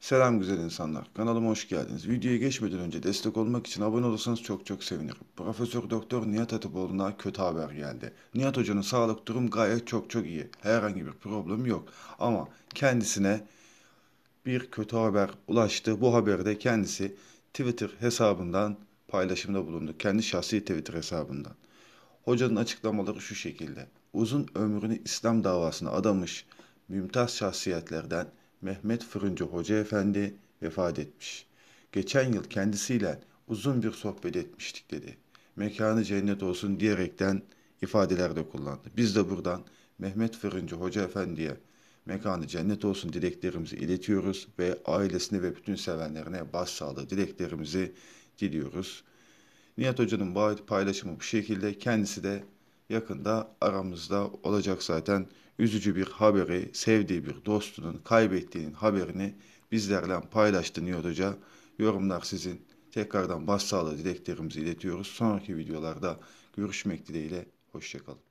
Selam güzel insanlar. Kanalıma hoş geldiniz. Videoya geçmeden önce destek olmak için abone olursanız çok çok sevinirim. Profesör Doktor Nihat Hatipoğlu'na kötü haber geldi. Nihat Hoca'nın sağlık durum gayet çok çok iyi. Herhangi bir problem yok. Ama kendisine bir kötü haber ulaştı. Bu haberi de kendisi Twitter hesabından paylaşımda bulundu. Kendi şahsi Twitter hesabından. Hocanın açıklamaları şu şekilde. Uzun ömrünü İslam davasına adamış mümtaz şahsiyetlerden Mehmet Fırıncı Hoca Efendi vefat etmiş. Geçen yıl kendisiyle uzun bir sohbet etmiştik dedi. Mekanı cennet olsun diyerekten ifadeler de kullandı. Biz de buradan Mehmet Fırıncı Hoca Efendi'ye mekanı cennet olsun dileklerimizi iletiyoruz ve ailesine ve bütün sevenlerine başsağlığı dileklerimizi diliyoruz. Nihat Hoca'nın paylaşımı bu şekilde kendisi de yakında aramızda olacak zaten. Üzücü bir haberi, sevdiği bir dostunun kaybettiğinin haberini bizlerle paylaştı Nihat Hoca. Yorumlar sizin. Tekrardan başsağlığı dileklerimizi iletiyoruz. Sonraki videolarda görüşmek dileğiyle. Hoşçakalın.